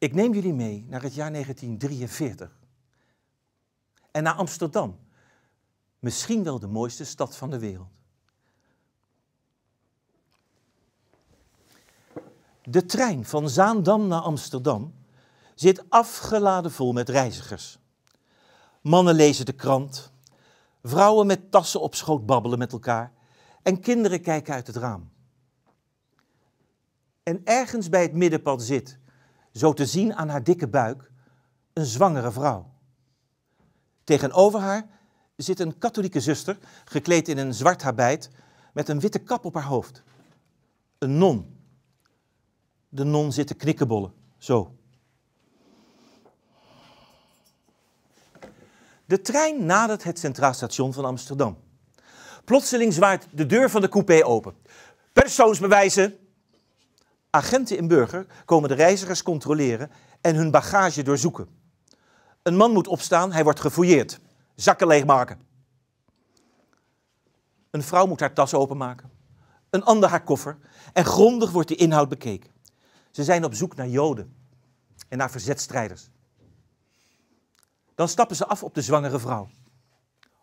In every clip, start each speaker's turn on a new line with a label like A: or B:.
A: Ik neem jullie mee naar het jaar 1943 en naar Amsterdam, misschien wel de mooiste stad van de wereld. De trein van Zaandam naar Amsterdam zit afgeladen vol met reizigers. Mannen lezen de krant, vrouwen met tassen op schoot babbelen met elkaar en kinderen kijken uit het raam. En ergens bij het middenpad zit zo te zien aan haar dikke buik, een zwangere vrouw. Tegenover haar zit een katholieke zuster, gekleed in een zwart habit, met een witte kap op haar hoofd. Een non. De non zit te knikkenbollen, zo. De trein nadert het Centraal Station van Amsterdam. Plotseling zwaait de deur van de coupé open. Persoonsbewijzen, Agenten in burger komen de reizigers controleren en hun bagage doorzoeken. Een man moet opstaan, hij wordt gefouilleerd. Zakken leegmaken. Een vrouw moet haar tas openmaken. Een ander haar koffer. En grondig wordt de inhoud bekeken. Ze zijn op zoek naar Joden en naar verzetstrijders. Dan stappen ze af op de zwangere vrouw.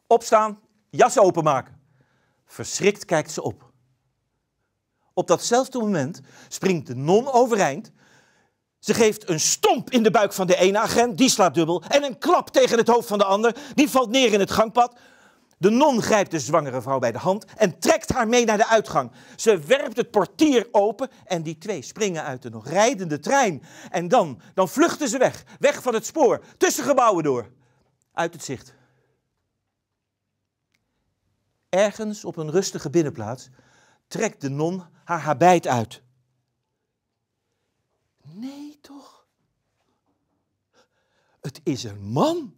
A: Opstaan, jas openmaken. Verschrikt kijkt ze op. Op datzelfde moment springt de non overeind. Ze geeft een stomp in de buik van de ene agent, die slaat dubbel. En een klap tegen het hoofd van de ander, die valt neer in het gangpad. De non grijpt de zwangere vrouw bij de hand en trekt haar mee naar de uitgang. Ze werpt het portier open en die twee springen uit de nog rijdende trein. En dan, dan vluchten ze weg, weg van het spoor, tussen gebouwen door, uit het zicht. Ergens op een rustige binnenplaats trekt de non haar habijt uit. Nee toch? Het is een man.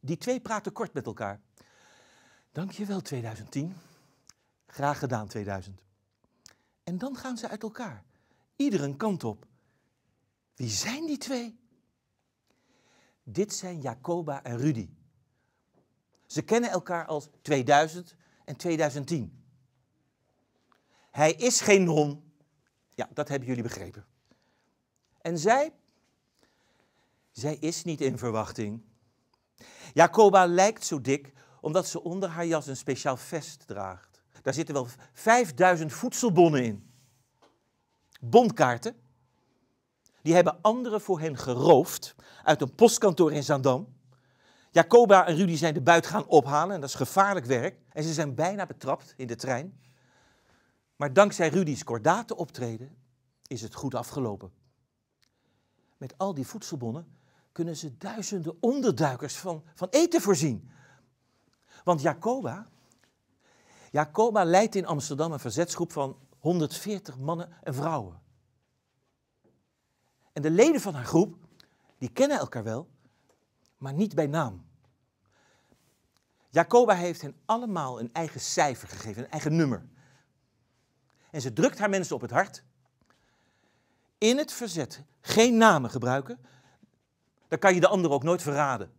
A: Die twee praten kort met elkaar. Dankjewel 2010. Graag gedaan 2000. En dan gaan ze uit elkaar. Ieder een kant op. Wie zijn die twee? Dit zijn Jacoba en Rudy. Ze kennen elkaar als 2000 en 2010. Hij is geen non. Ja, dat hebben jullie begrepen. En zij, zij is niet in verwachting. Jacoba lijkt zo dik omdat ze onder haar jas een speciaal vest draagt. Daar zitten wel 5000 voedselbonnen in. bondkaarten. Die hebben anderen voor hen geroofd uit een postkantoor in Zandam. Jacoba en Rudy zijn de buit gaan ophalen en dat is gevaarlijk werk. En ze zijn bijna betrapt in de trein. Maar dankzij Rudy's kordate optreden is het goed afgelopen. Met al die voedselbonnen kunnen ze duizenden onderduikers van, van eten voorzien. Want Jacoba, Jacoba leidt in Amsterdam een verzetsgroep van 140 mannen en vrouwen. En de leden van haar groep, die kennen elkaar wel, maar niet bij naam. Jacoba heeft hen allemaal een eigen cijfer gegeven, een eigen nummer. En ze drukt haar mensen op het hart. In het verzet geen namen gebruiken. Dan kan je de ander ook nooit verraden.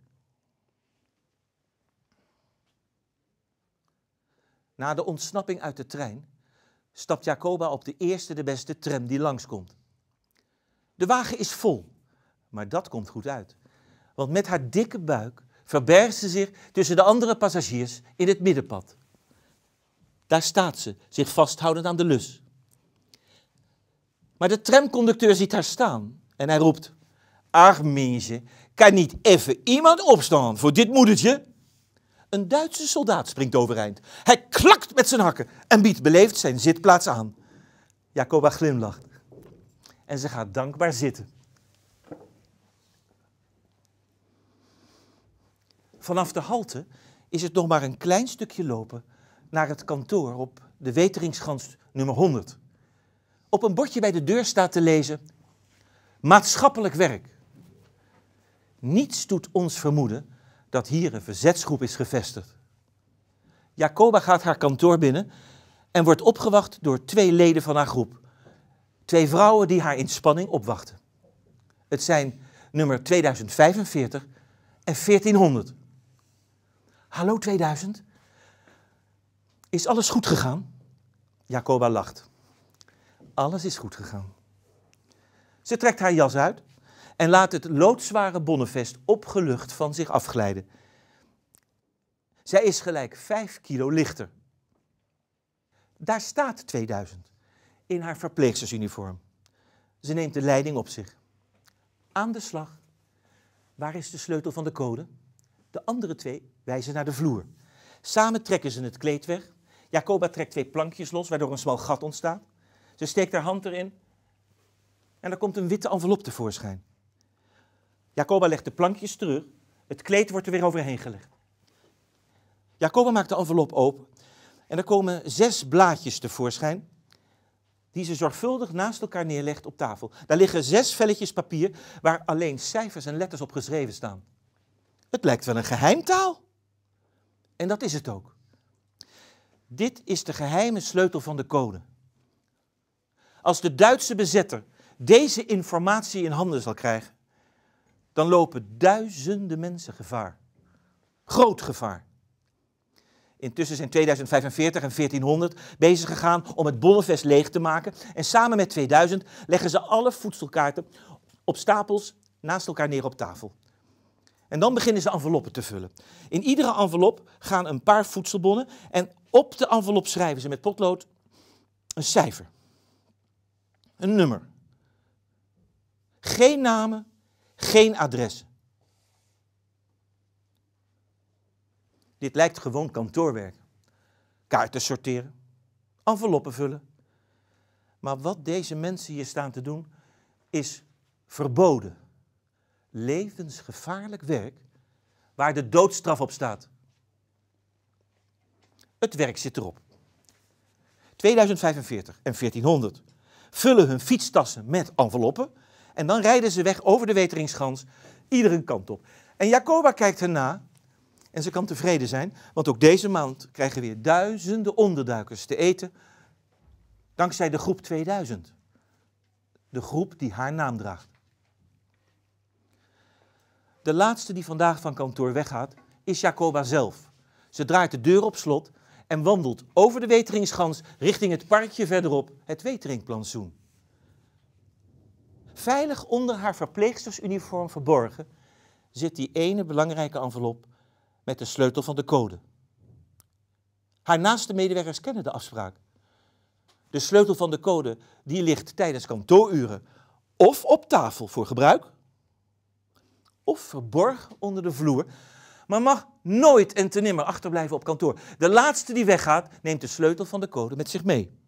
A: Na de ontsnapping uit de trein stapt Jacoba op de eerste de beste tram die langskomt. De wagen is vol, maar dat komt goed uit. Want met haar dikke buik verbergt ze zich tussen de andere passagiers in het middenpad. Daar staat ze, zich vasthoudend aan de lus. Maar de tramconducteur ziet haar staan en hij roept: Ach, meisje, kan niet even iemand opstaan voor dit moedertje? Een Duitse soldaat springt overeind. Hij klakt met zijn hakken en biedt beleefd zijn zitplaats aan. Jacoba glimlacht en ze gaat dankbaar zitten. Vanaf de halte is het nog maar een klein stukje lopen naar het kantoor op de Weteringsgans nummer 100. Op een bordje bij de deur staat te lezen: Maatschappelijk werk. Niets doet ons vermoeden dat hier een verzetsgroep is gevestigd. Jacoba gaat haar kantoor binnen en wordt opgewacht door twee leden van haar groep. Twee vrouwen die haar in spanning opwachten. Het zijn nummer 2045 en 1400. Hallo 2000, is alles goed gegaan? Jacoba lacht. Alles is goed gegaan. Ze trekt haar jas uit en laat het loodzware bonnenvest opgelucht van zich afglijden. Zij is gelijk vijf kilo lichter. Daar staat 2000 in haar verpleegstersuniform. Ze neemt de leiding op zich. Aan de slag. Waar is de sleutel van de code? De andere twee wijzen naar de vloer. Samen trekken ze het kleed weg Jacoba trekt twee plankjes los, waardoor een smal gat ontstaat. Ze steekt haar hand erin en er komt een witte envelop tevoorschijn. Jacoba legt de plankjes terug, het kleed wordt er weer overheen gelegd. Jacoba maakt de envelop open en er komen zes blaadjes tevoorschijn die ze zorgvuldig naast elkaar neerlegt op tafel. Daar liggen zes velletjes papier waar alleen cijfers en letters op geschreven staan. Het lijkt wel een geheimtaal. En dat is het ook. Dit is de geheime sleutel van de code. Als de Duitse bezetter deze informatie in handen zal krijgen, dan lopen duizenden mensen gevaar. Groot gevaar. Intussen zijn 2045 en 1400 bezig gegaan om het bollenvest leeg te maken. En samen met 2000 leggen ze alle voedselkaarten op stapels naast elkaar neer op tafel. En dan beginnen ze enveloppen te vullen. In iedere envelop gaan een paar voedselbonnen en op de envelop schrijven ze met potlood een cijfer. Een nummer. Geen namen, geen adressen. Dit lijkt gewoon kantoorwerk. Kaarten sorteren, enveloppen vullen. Maar wat deze mensen hier staan te doen is verboden levensgevaarlijk werk waar de doodstraf op staat. Het werk zit erop. 2045 en 1400 vullen hun fietstassen met enveloppen en dan rijden ze weg over de Weteringsgans iedere kant op. En Jacoba kijkt erna en ze kan tevreden zijn, want ook deze maand krijgen weer duizenden onderduikers te eten dankzij de groep 2000. De groep die haar naam draagt. De laatste die vandaag van kantoor weggaat, is Jacoba zelf. Ze draait de deur op slot en wandelt over de Weteringsgans richting het parkje verderop, het Weteringplantsoen. Veilig onder haar verpleegstersuniform verborgen zit die ene belangrijke envelop met de sleutel van de code. Haar naaste medewerkers kennen de afspraak. De sleutel van de code die ligt tijdens kantooruren of op tafel voor gebruik of verborgen onder de vloer, maar mag nooit en te nimmer achterblijven op kantoor. De laatste die weggaat, neemt de sleutel van de code met zich mee.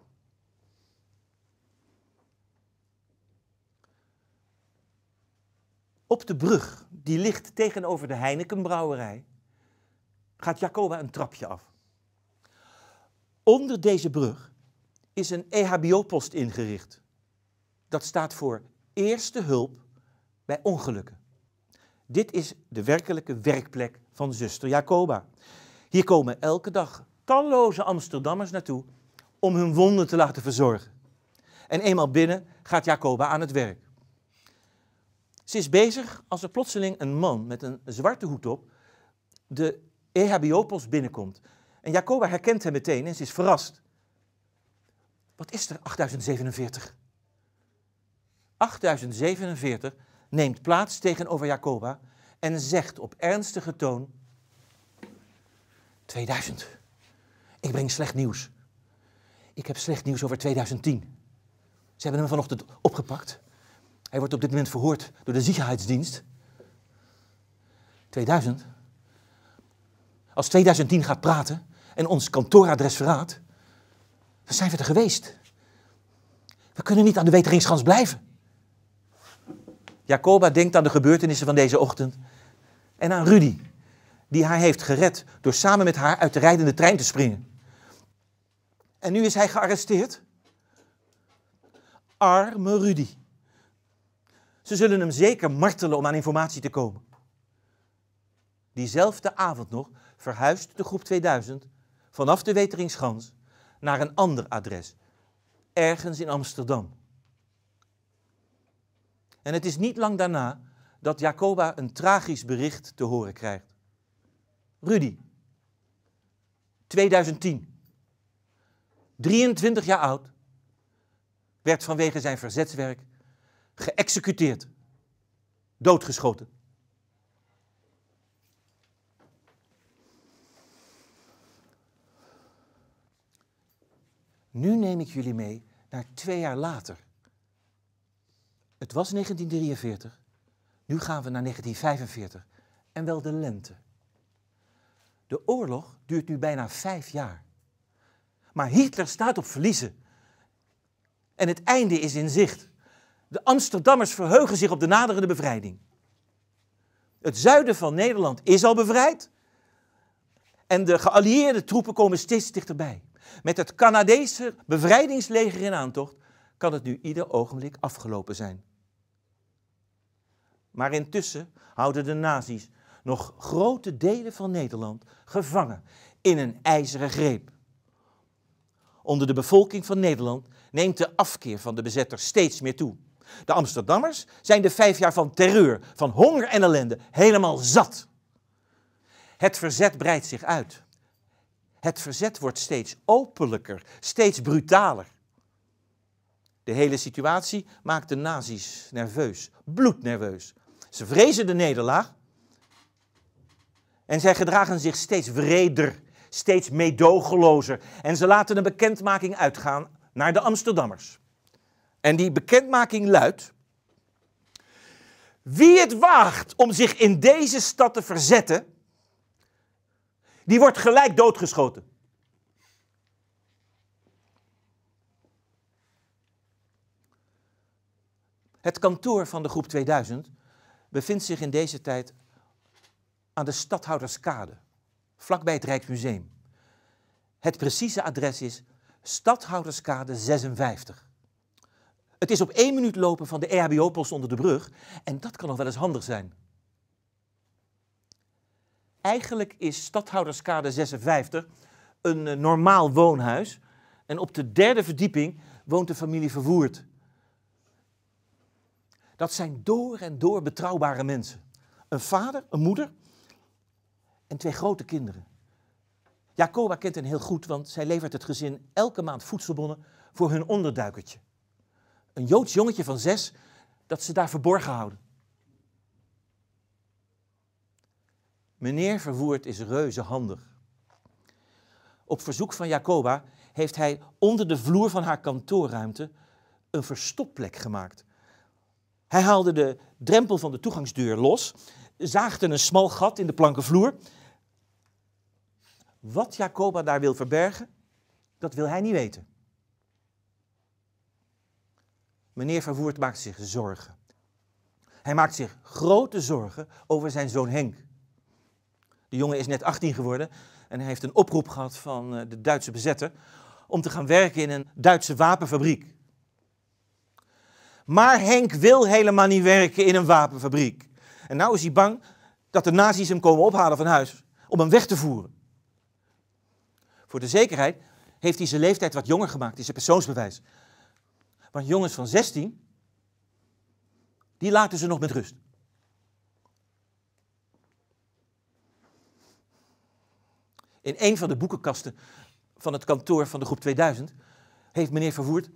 A: Op de brug, die ligt tegenover de Heinekenbrouwerij, gaat Jacoba een trapje af. Onder deze brug is een EHBO-post ingericht. Dat staat voor Eerste Hulp bij Ongelukken. Dit is de werkelijke werkplek van zuster Jacoba. Hier komen elke dag talloze Amsterdammers naartoe om hun wonden te laten verzorgen. En eenmaal binnen gaat Jacoba aan het werk. Ze is bezig als er plotseling een man met een zwarte hoed op de EHBO-post binnenkomt. En Jacoba herkent hem meteen en ze is verrast. Wat is er 8047? 8047 neemt plaats tegenover Jacoba en zegt op ernstige toon: 2000. Ik breng slecht nieuws. Ik heb slecht nieuws over 2010. Ze hebben hem vanochtend opgepakt. Hij wordt op dit moment verhoord door de ziekenheidsdienst. 2000. Als 2010 gaat praten en ons kantooradres verraadt, dan zijn we er geweest. We kunnen niet aan de weteringsgans blijven. Jacoba denkt aan de gebeurtenissen van deze ochtend en aan Rudy, die haar heeft gered door samen met haar uit de rijdende trein te springen. En nu is hij gearresteerd. Arme Rudy. Ze zullen hem zeker martelen om aan informatie te komen. Diezelfde avond nog verhuist de groep 2000 vanaf de Weteringsgans naar een ander adres, ergens in Amsterdam. En het is niet lang daarna dat Jacoba een tragisch bericht te horen krijgt. Rudy, 2010, 23 jaar oud, werd vanwege zijn verzetswerk geëxecuteerd, doodgeschoten. Nu neem ik jullie mee naar twee jaar later. Het was 1943, nu gaan we naar 1945 en wel de lente. De oorlog duurt nu bijna vijf jaar. Maar Hitler staat op verliezen. En het einde is in zicht. De Amsterdammers verheugen zich op de naderende bevrijding. Het zuiden van Nederland is al bevrijd. En de geallieerde troepen komen steeds dichterbij. Met het Canadese bevrijdingsleger in aantocht kan het nu ieder ogenblik afgelopen zijn. Maar intussen houden de nazi's nog grote delen van Nederland gevangen in een ijzeren greep. Onder de bevolking van Nederland neemt de afkeer van de bezetter steeds meer toe. De Amsterdammers zijn de vijf jaar van terreur, van honger en ellende helemaal zat. Het verzet breidt zich uit. Het verzet wordt steeds openlijker, steeds brutaler. De hele situatie maakt de nazi's nerveus, bloednerveus. Ze vrezen de nederlaag. En zij gedragen zich steeds wreder, steeds meedogenlozer. En ze laten een bekendmaking uitgaan naar de Amsterdammers. En die bekendmaking luidt. Wie het waagt om zich in deze stad te verzetten, die wordt gelijk doodgeschoten. Het kantoor van de groep 2000 bevindt zich in deze tijd aan de Stadhouderskade, vlakbij het Rijksmuseum. Het precieze adres is Stadhouderskade 56. Het is op één minuut lopen van de EHBO-post onder de brug en dat kan nog wel eens handig zijn. Eigenlijk is Stadhouderskade 56 een eh, normaal woonhuis en op de derde verdieping woont de familie Verwoerd dat zijn door en door betrouwbare mensen. Een vader, een moeder en twee grote kinderen. Jacoba kent hen heel goed, want zij levert het gezin elke maand voedselbonnen voor hun onderduikertje. Een Joods jongetje van zes dat ze daar verborgen houden. Meneer Vervoerd is reuze handig. Op verzoek van Jacoba heeft hij onder de vloer van haar kantoorruimte een verstopplek gemaakt hij haalde de drempel van de toegangsdeur los, zaagde een smal gat in de plankenvloer. Wat Jacoba daar wil verbergen, dat wil hij niet weten. Meneer Vervoert maakt zich zorgen. Hij maakt zich grote zorgen over zijn zoon Henk. De jongen is net 18 geworden en hij heeft een oproep gehad van eh, de Duitse bezetter om te gaan werken in een Duitse wapenfabriek. Maar Henk wil helemaal niet werken in een wapenfabriek. En nou is hij bang dat de nazi's hem komen ophalen van huis om hem weg te voeren. Voor de zekerheid heeft hij zijn leeftijd wat jonger gemaakt, is zijn persoonsbewijs. Want jongens van 16, die laten ze nog met rust. In een van de boekenkasten van het kantoor van de groep 2000 heeft meneer Vervoerd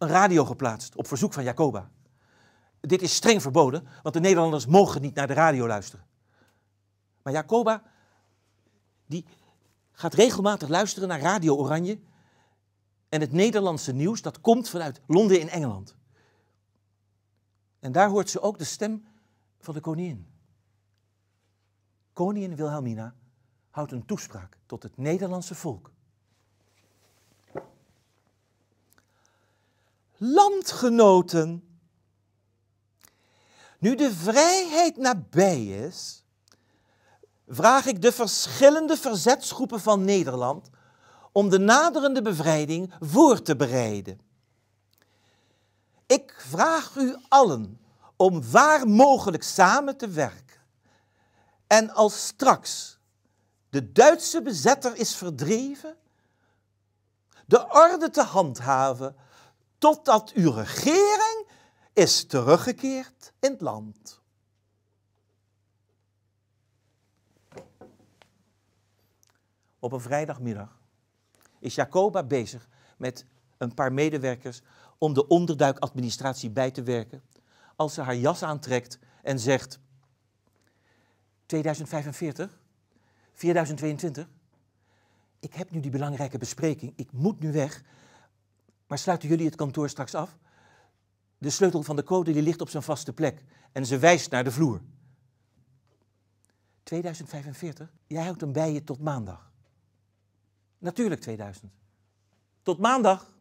A: een radio geplaatst op verzoek van Jacoba. Dit is streng verboden, want de Nederlanders mogen niet naar de radio luisteren. Maar Jacoba die gaat regelmatig luisteren naar Radio Oranje en het Nederlandse nieuws dat komt vanuit Londen in Engeland. En daar hoort ze ook de stem van de koningin. Koningin Wilhelmina houdt een toespraak tot het Nederlandse volk. landgenoten. Nu de vrijheid nabij is, vraag ik de verschillende verzetsgroepen van Nederland om de naderende bevrijding voor te bereiden. Ik vraag u allen om waar mogelijk samen te werken. En als straks de Duitse bezetter is verdreven, de orde te handhaven totdat uw regering is teruggekeerd in het land. Op een vrijdagmiddag is Jacoba bezig met een paar medewerkers om de onderduikadministratie bij te werken als ze haar jas aantrekt en zegt 2045, 4022. ik heb nu die belangrijke bespreking, ik moet nu weg, maar sluiten jullie het kantoor straks af? De sleutel van de code die ligt op zijn vaste plek en ze wijst naar de vloer. 2045? Jij houdt hem bij je tot maandag. Natuurlijk 2000. Tot maandag.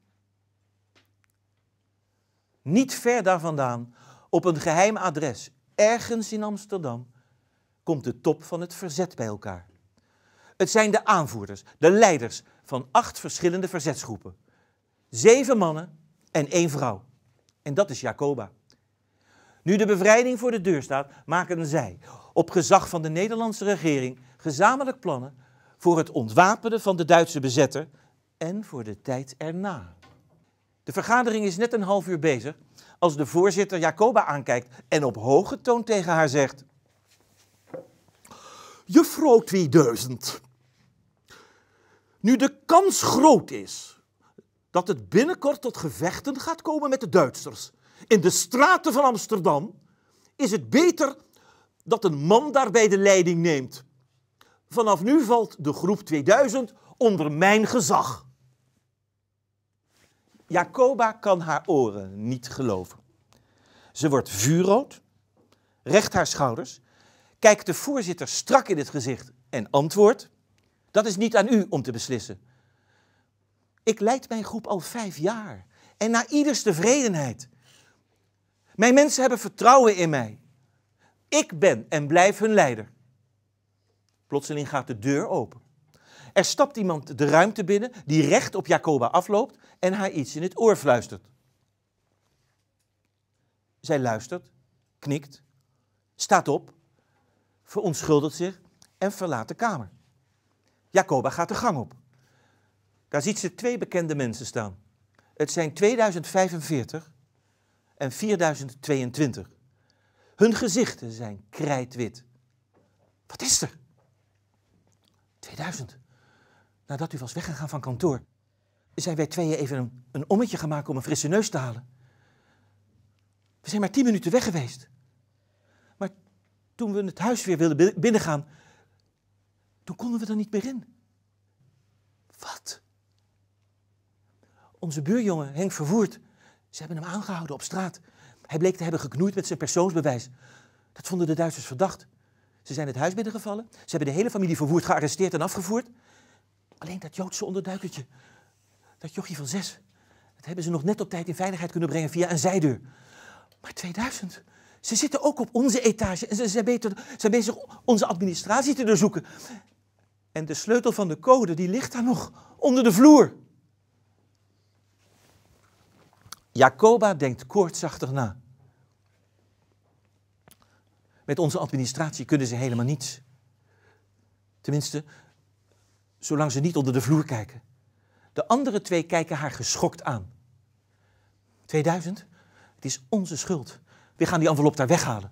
A: Niet ver daar vandaan, op een geheim adres, ergens in Amsterdam, komt de top van het verzet bij elkaar. Het zijn de aanvoerders, de leiders van acht verschillende verzetsgroepen. Zeven mannen en één vrouw. En dat is Jacoba. Nu de bevrijding voor de deur staat, maken zij op gezag van de Nederlandse regering gezamenlijk plannen voor het ontwapenen van de Duitse bezetter en voor de tijd erna. De vergadering is net een half uur bezig als de voorzitter Jacoba aankijkt en op hoge toon tegen haar zegt: Juffrouw 2000, nu de kans groot is dat het binnenkort tot gevechten gaat komen met de Duitsers. In de straten van Amsterdam is het beter dat een man daarbij de leiding neemt. Vanaf nu valt de groep 2000 onder mijn gezag. Jacoba kan haar oren niet geloven. Ze wordt vuurrood, recht haar schouders, kijkt de voorzitter strak in het gezicht en antwoordt: Dat is niet aan u om te beslissen. Ik leid mijn groep al vijf jaar. En naar ieders tevredenheid. Mijn mensen hebben vertrouwen in mij. Ik ben en blijf hun leider. Plotseling gaat de deur open. Er stapt iemand de ruimte binnen die recht op Jacoba afloopt en haar iets in het oor fluistert. Zij luistert, knikt, staat op, verontschuldigt zich en verlaat de kamer. Jacoba gaat de gang op. Daar ziet ze twee bekende mensen staan. Het zijn 2045 en 4022. Hun gezichten zijn krijtwit. Wat is er? 2000. Nadat u was weggegaan van kantoor, zijn wij tweeën even een, ommetje gemaakt om een frisse neus te halen. We zijn maar tien minuten weg geweest. Maar toen we het huis weer wilden binnengaan, toen konden we er niet meer in. Wat? Onze buurjongen Henk Vervoerd. Ze hebben hem aangehouden op straat. Hij bleek te hebben geknoeid met zijn persoonsbewijs. Dat vonden de Duitsers verdacht. Ze zijn het huis binnengevallen. Ze hebben de hele familie Vervoerd gearresteerd en afgevoerd. Alleen dat Joodse onderduikertje, dat jochie van zes... dat hebben ze nog net op tijd in veiligheid kunnen brengen via een zijdeur. Maar 2000... Ze zitten ook op onze etage en ze zijn, ze zijn bezig onze administratie te doorzoeken. En de sleutel van de code die ligt daar nog onder de vloer. Jacoba denkt koortsachtig na. Met onze administratie kunnen ze helemaal niets. Tenminste, zolang ze niet onder de vloer kijken. De andere twee kijken haar geschokt aan. 2000? Het is onze schuld. We gaan die envelop daar weghalen.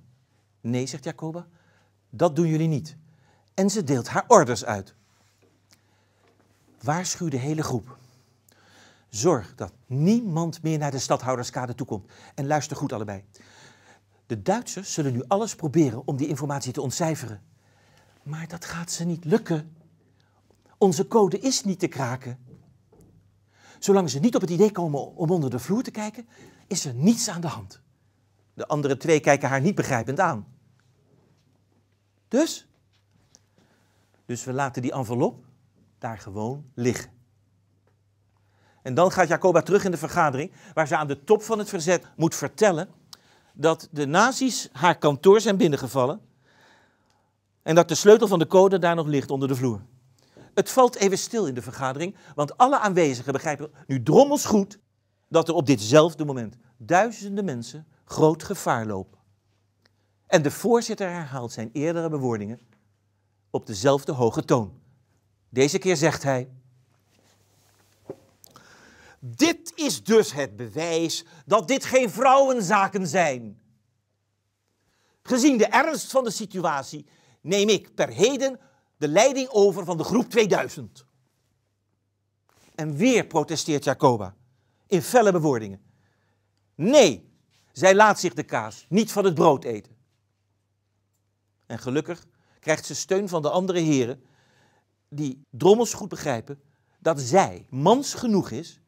A: Nee, zegt Jacoba, dat doen jullie niet. En ze deelt haar orders uit. Waarschuw de hele groep. Zorg dat niemand meer naar de stadhouderskade toekomt. En luister goed allebei. De Duitsers zullen nu alles proberen om die informatie te ontcijferen. Maar dat gaat ze niet lukken. Onze code is niet te kraken. Zolang ze niet op het idee komen om onder de vloer te kijken, is er niets aan de hand. De andere twee kijken haar niet begrijpend aan. Dus? Dus we laten die envelop daar gewoon liggen. En dan gaat Jacoba terug in de vergadering, waar ze aan de top van het verzet moet vertellen dat de nazi's haar kantoor zijn binnengevallen en dat de sleutel van de code daar nog ligt onder de vloer. Het valt even stil in de vergadering, want alle aanwezigen begrijpen nu drommels goed dat er op ditzelfde moment duizenden mensen groot gevaar lopen. En de voorzitter herhaalt zijn eerdere bewoordingen op dezelfde hoge toon. Deze keer zegt hij: dit is dus het bewijs dat dit geen vrouwenzaken zijn. Gezien de ernst van de situatie neem ik per heden de leiding over van de groep 2000. En weer protesteert Jacoba in felle bewoordingen. Nee, zij laat zich de kaas niet van het brood eten. En gelukkig krijgt ze steun van de andere heren die drommels goed begrijpen dat zij mans genoeg is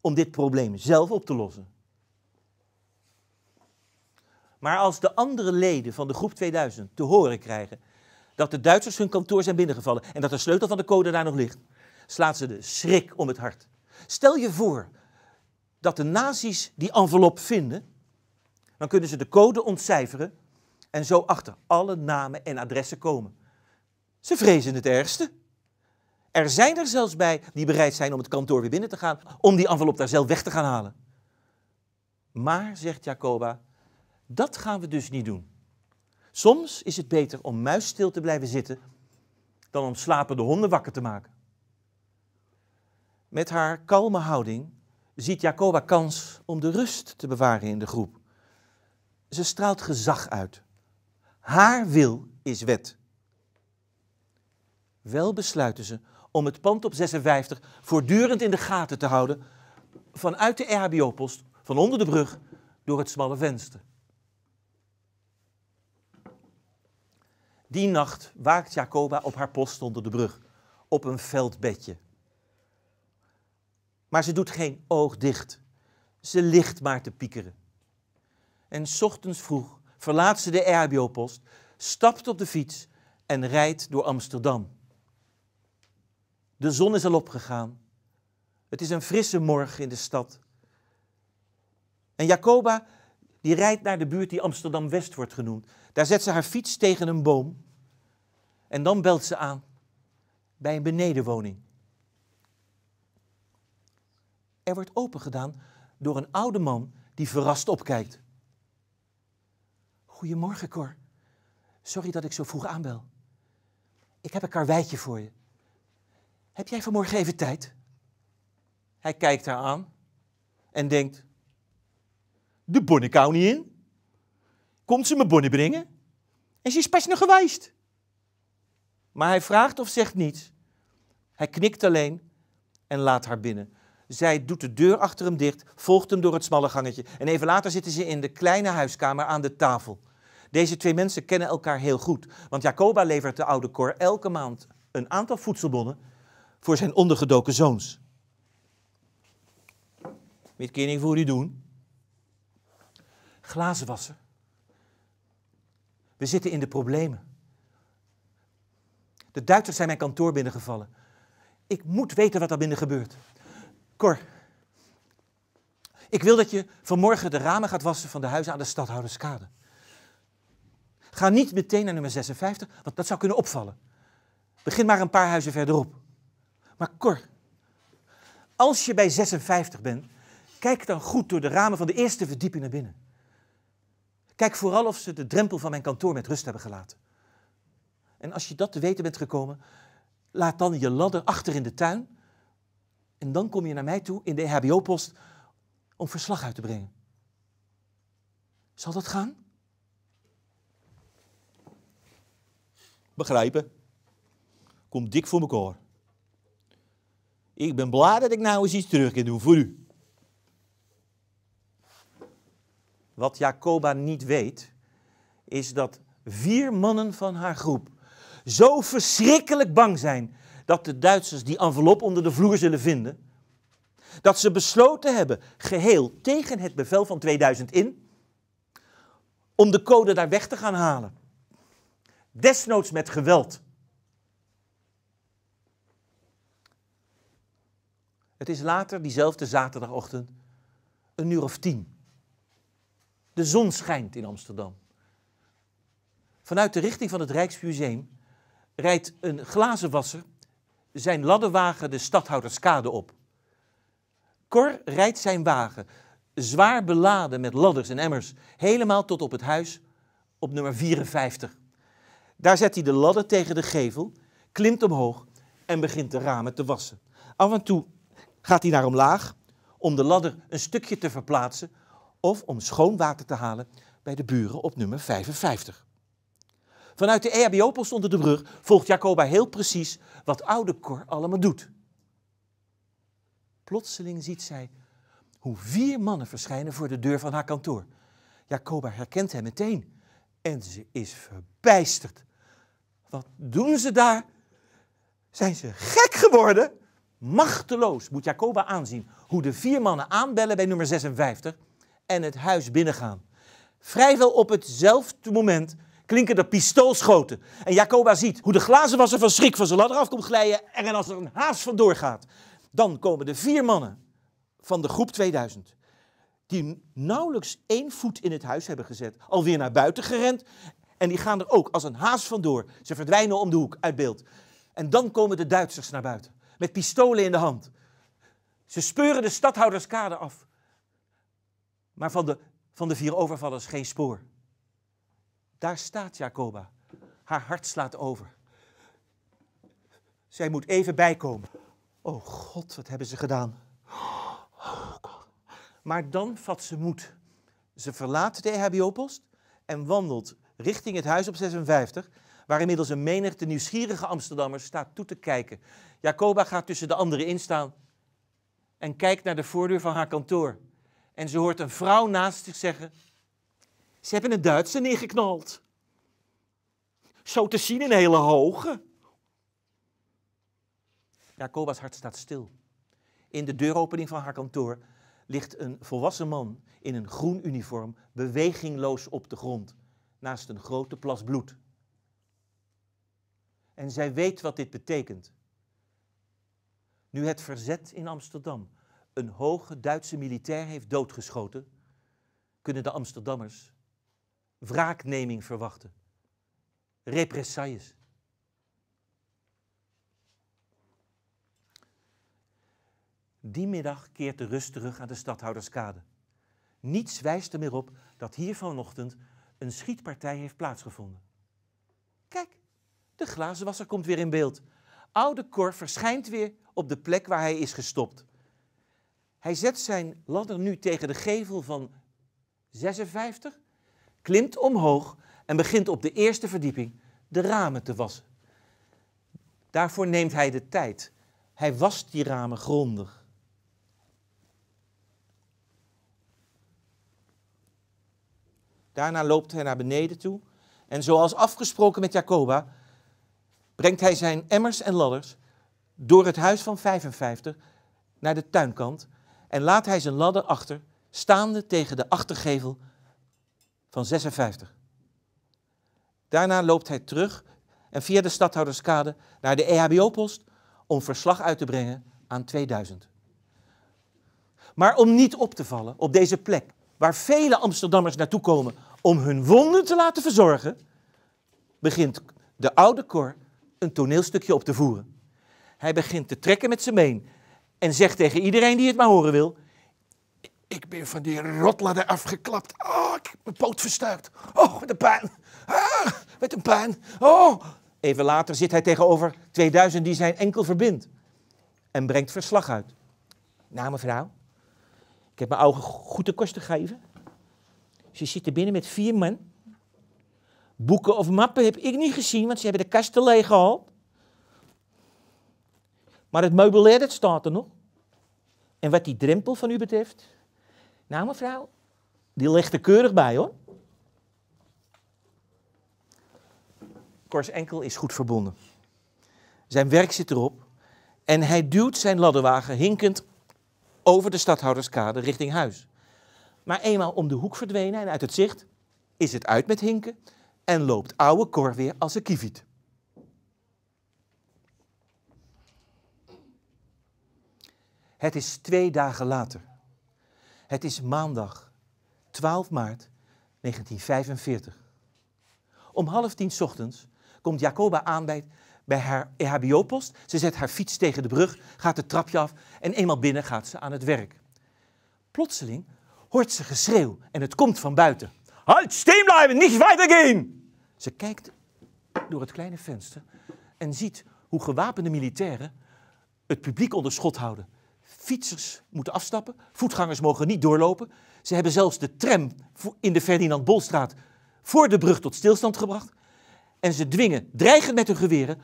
A: om dit probleem zelf op te lossen. Maar als de andere leden van de groep 2000 te horen krijgen dat de Duitsers hun kantoor zijn binnengevallen en dat de sleutel van de code daar nog ligt, slaat ze de schrik om het hart. Stel je voor dat de nazi's die envelop vinden, dan kunnen ze de code ontcijferen en zo achter alle namen en adressen komen. Ze vrezen het ergste. Er zijn er zelfs bij die bereid zijn om het kantoor weer binnen te gaan, om die envelop daar zelf weg te gaan halen. Maar, zegt Jacoba, dat gaan we dus niet doen. Soms is het beter om muisstil te blijven zitten dan om slapende honden wakker te maken. Met haar kalme houding ziet Jacoba kans om de rust te bewaren in de groep. Ze straalt gezag uit. Haar wil is wet. Wel besluiten ze om het pand op 56 voortdurend in de gaten te houden vanuit de RHBO-post, van onder de brug, door het smalle venster. Die nacht waakt Jacoba op haar post onder de brug, op een veldbedje. Maar ze doet geen oog dicht. Ze ligt maar te piekeren. En ochtends vroeg verlaat ze de RBO-post, stapt op de fiets en rijdt door Amsterdam. De zon is al opgegaan. Het is een frisse morgen in de stad. En Jacoba, die rijdt naar de buurt die Amsterdam-West wordt genoemd. Daar zet ze haar fiets tegen een boom. En dan belt ze aan bij een benedenwoning. Er wordt opengedaan door een oude man die verrast opkijkt. Goedemorgen, Cor. Sorry dat ik zo vroeg aanbel. Ik heb een karweitje voor je. Heb jij vanmorgen even tijd? Hij kijkt haar aan en denkt: De Bonnie kou niet in. Komt ze me Bonnie brengen? En ze is pas nog geweest. Maar hij vraagt of zegt niets. Hij knikt alleen en laat haar binnen. Zij doet de deur achter hem dicht, volgt hem door het smalle gangetje. En even later zitten ze in de kleine huiskamer aan de tafel. Deze twee mensen kennen elkaar heel goed, want Jacoba levert de oude Kor elke maand een aantal voedselbonnen voor zijn ondergedoken zoons. Wat je ik voor u doen? Glazen wassen. We zitten in de problemen. De Duitsers zijn mijn kantoor binnengevallen. Ik moet weten wat daar binnen gebeurt. Cor, ik wil dat je vanmorgen de ramen gaat wassen van de huizen aan de Stadhouderskade. Ga niet meteen naar nummer 56, want dat zou kunnen opvallen. Begin maar een paar huizen verderop. Maar Cor, als je bij 56 bent, kijk dan goed door de ramen van de eerste verdieping naar binnen. Kijk vooral of ze de drempel van mijn kantoor met rust hebben gelaten. En als je dat te weten bent gekomen, laat dan je ladder achter in de tuin. En dan kom je naar mij toe in de hbo post om verslag uit te brengen. Zal dat gaan? Begrijpen. Kom dik voor mekaar. Ik ben blij dat ik nou eens iets terug kan doen voor u. Wat Jacoba niet weet, is dat vier mannen van haar groep zo verschrikkelijk bang zijn dat de Duitsers die envelop onder de vloer zullen vinden, dat ze besloten hebben, geheel tegen het bevel van 2000 in, om de code daar weg te gaan halen. Desnoods met geweld. Het is later diezelfde zaterdagochtend een uur of tien. De zon schijnt in Amsterdam. Vanuit de richting van het Rijksmuseum rijdt een glazenwasser zijn ladderwagen de stadhouderskade op. Cor rijdt zijn wagen, zwaar beladen met ladders en emmers, helemaal tot op het huis op nummer 54. Daar zet hij de ladder tegen de gevel, klimt omhoog en begint de ramen te wassen. Af en toe Gaat hij naar omlaag om de ladder een stukje te verplaatsen of om schoon water te halen bij de buren op nummer 55. Vanuit de EHBO-post onder de brug volgt Jacoba heel precies wat oude Cor allemaal doet. Plotseling ziet zij hoe vier mannen verschijnen voor de deur van haar kantoor. Jacoba herkent hen meteen en ze is verbijsterd. Wat doen ze daar? Zijn ze gek geworden? Machteloos moet Jacoba aanzien hoe de vier mannen aanbellen bij nummer 56 en het huis binnengaan. Vrijwel op hetzelfde moment klinken er pistoolschoten. En Jacoba ziet hoe de glazenwasser van schrik van zijn ladder af komt glijden en als er een haas vandoor gaat. Dan komen de vier mannen van de groep 2000, die nauwelijks één voet in het huis hebben gezet, alweer naar buiten gerend. En die gaan er ook als een haas vandoor. Ze verdwijnen om de hoek uit beeld. En dan komen de Duitsers naar buiten met pistolen in de hand. Ze speuren de stadhouderskade af. Maar van de, van de vier overvallers geen spoor. Daar staat Jacoba. Haar hart slaat over. Zij moet even bijkomen. Oh God, wat hebben ze gedaan? Maar dan vat ze moed. Ze verlaat de EHBO-post en wandelt richting het huis op 56 waar inmiddels een menigte nieuwsgierige Amsterdammers staat toe te kijken. Jacoba gaat tussen de anderen instaan en kijkt naar de voordeur van haar kantoor. En ze hoort een vrouw naast zich zeggen: Ze hebben een Duitse neergeknald. Zo te zien een hele hoge. Jacoba's hart staat stil. In de deuropening van haar kantoor ligt een volwassen man in een groen uniform bewegingloos op de grond naast een grote plas bloed. En zij weet wat dit betekent. Nu het verzet in Amsterdam een hoge Duitse militair heeft doodgeschoten, kunnen de Amsterdammers wraakneming verwachten, represailles. Die middag keert de rust terug aan de stadhouderskade. Niets wijst er meer op dat hier vanochtend een schietpartij heeft plaatsgevonden. Kijk, de glazenwasser komt weer in beeld. Oude Cor verschijnt weer op de plek waar hij is gestopt. Hij zet zijn ladder nu tegen de gevel van 56, klimt omhoog en begint op de eerste verdieping de ramen te wassen. Daarvoor neemt hij de tijd. Hij wast die ramen grondig. Daarna loopt hij naar beneden toe en zoals afgesproken met Jacoba brengt hij zijn emmers en ladders door het huis van 55 naar de tuinkant en laat hij zijn ladder achter, staande tegen de achtergevel van 56. Daarna loopt hij terug en via de stadhouderskade naar de EHBO-post om verslag uit te brengen aan 2000. Maar om niet op te vallen op deze plek waar vele Amsterdammers naartoe komen om hun wonden te laten verzorgen, begint de oude Cor een toneelstukje op te voeren. Hij begint te trekken met zijn meen en zegt tegen iedereen die het maar horen wil: Ik ben van die rotladder afgeklapt. Oh, ik heb mijn poot verstuikt. Oh, met een pijn. Ah, wat een pijn. Oh. Even later zit hij tegenover 2000 die zijn enkel verbindt en brengt verslag uit. Nou, mevrouw, ik heb mijn ogen goed te kosten gegeven. Ze zitten binnen met vier man Boeken of mappen heb ik niet gezien, want ze hebben de kasten gehaald. Maar het meubilair, dat staat er nog. En wat die drempel van u betreft, nou mevrouw, die ligt er keurig bij hoor. Kors Enkel is goed verbonden. Zijn werk zit erop en hij duwt zijn ladderwagen hinkend over de stadhouderskade richting huis. Maar eenmaal om de hoek verdwenen en uit het zicht, is het uit met hinken en loopt ouwe Cor weer als een kieviet. Het is twee dagen later. Het is maandag 12 maart 1945. Om half tien ochtends komt Jacoba aan bij, bij haar EHBO-post. Ze zet haar fiets tegen de brug, gaat het trapje af en eenmaal binnen gaat ze aan het werk. Plotseling hoort ze geschreeuw en het komt van buiten. Halt Steen blijven, niet verder gaan! Ze kijkt door het kleine venster en ziet hoe gewapende militairen het publiek onder schot houden. Fietsers moeten afstappen, voetgangers mogen niet doorlopen. Ze hebben zelfs de tram in de Ferdinand Bolstraat voor de brug tot stilstand gebracht. En ze dwingen, dreigend met hun geweren,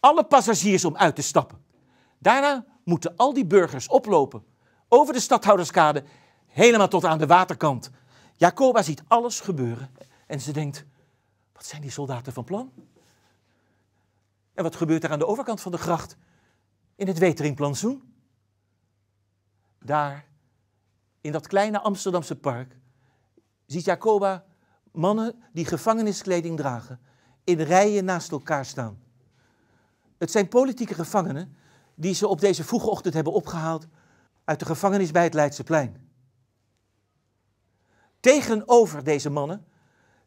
A: alle passagiers om uit te stappen. Daarna moeten al die burgers oplopen over de stadhouderskade helemaal tot aan de waterkant. Jacoba ziet alles gebeuren en ze denkt: wat zijn die soldaten van plan? En wat gebeurt er aan de overkant van de gracht? In het Weteringplantsoen? Daar, in dat kleine Amsterdamse park, ziet Jacoba mannen die gevangeniskleding dragen in rijen naast elkaar staan. Het zijn politieke gevangenen die ze op deze vroege ochtend hebben opgehaald uit de gevangenis bij het Leidseplein. Tegenover deze mannen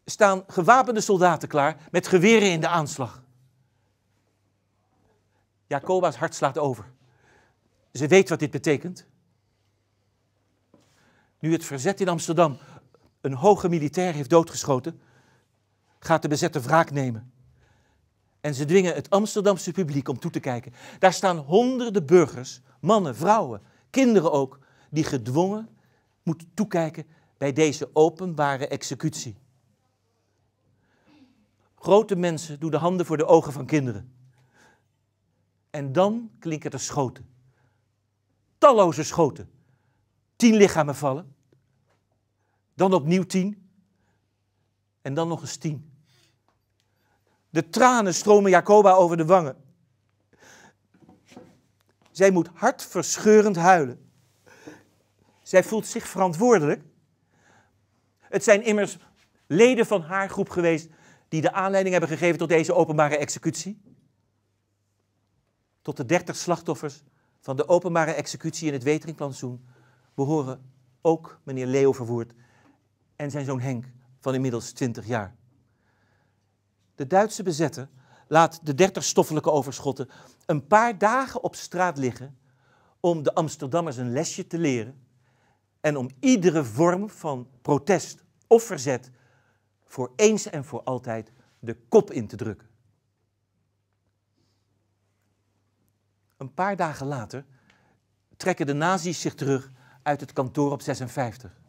A: staan gewapende soldaten klaar met geweren in de aanslag. Jacoba's hart slaat over. Ze weet wat dit betekent. Nu het verzet in Amsterdam een hoge militair heeft doodgeschoten, gaat de bezette wraak nemen. En ze dwingen het Amsterdamse publiek om toe te kijken. Daar staan honderden burgers, mannen, vrouwen, kinderen ook, die gedwongen moeten toekijken bij deze openbare executie. Grote mensen doen de handen voor de ogen van kinderen. En dan klinken er schoten. Talloze schoten. Tien lichamen vallen. Dan opnieuw tien. En dan nog eens tien. De tranen stromen Jacoba over de wangen. Zij moet hartverscheurend huilen. Zij voelt zich verantwoordelijk. Het zijn immers leden van haar groep geweest die de aanleiding hebben gegeven tot deze openbare executie? Tot de 30 slachtoffers van de openbare executie in het Weteringplantsoen behoren ook meneer Leo Verwoerd en zijn zoon Henk van inmiddels 20 jaar. De Duitse bezetter laat de 30 stoffelijke overschotten een paar dagen op straat liggen om de Amsterdammers een lesje te leren en om iedere vorm van protest of verzet voor eens en voor altijd de kop in te drukken. Een paar dagen later trekken de nazi's zich terug uit het kantoor op 56.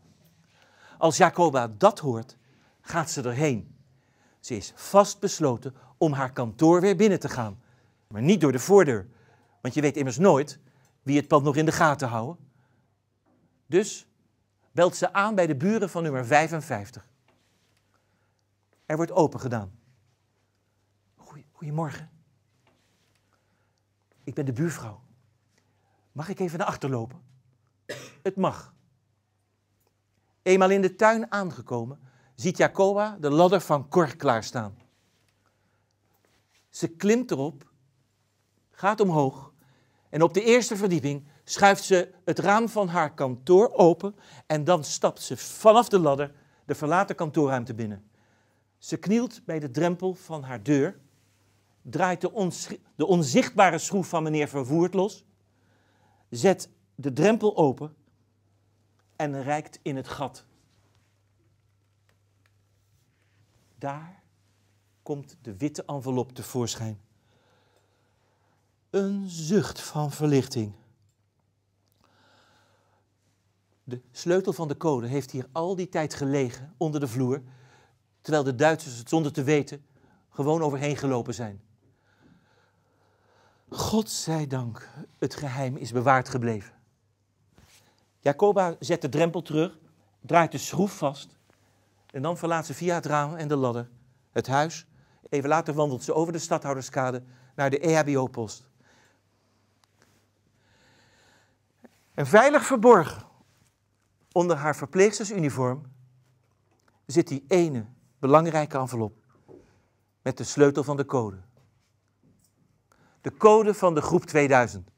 A: Als Jacoba dat hoort, gaat ze erheen. Ze is vastbesloten om haar kantoor weer binnen te gaan. Maar niet door de voordeur, want je weet immers nooit wie het pad nog in de gaten houden. Dus belt ze aan bij de buren van nummer 55. Er wordt open gedaan. Goedemorgen. Ik ben de buurvrouw. Mag ik even naar achter lopen? Het mag. Eenmaal in de tuin aangekomen, ziet Jacoba de ladder van Kork klaarstaan. Ze klimt erop, gaat omhoog en op de eerste verdieping schuift ze het raam van haar kantoor open en dan stapt ze vanaf de ladder de verlaten kantoorruimte binnen. Ze knielt bij de drempel van haar deur, draait de, de onzichtbare schroef van meneer Vervoerd los, zet de drempel open en reikt in het gat. Daar komt de witte envelop tevoorschijn. Een zucht van verlichting. De sleutel van de code heeft hier al die tijd gelegen onder de vloer terwijl de Duitsers het zonder te weten gewoon overheen gelopen zijn. God zij dank, het geheim is bewaard gebleven. Jacoba zet de drempel terug, draait de schroef vast en dan verlaat ze via het raam en de ladder het huis. Even later wandelt ze over de stadhouderskade naar de EHBO-post. En veilig verborgen onder haar verpleegstersuniform zit die ene belangrijke envelop met de sleutel van de code. De code van de groep 2000.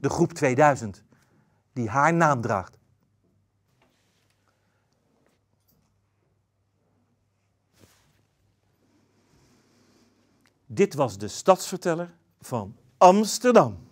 A: De groep 2000 die haar naam draagt. Dit was de stadsverteller van Amsterdam.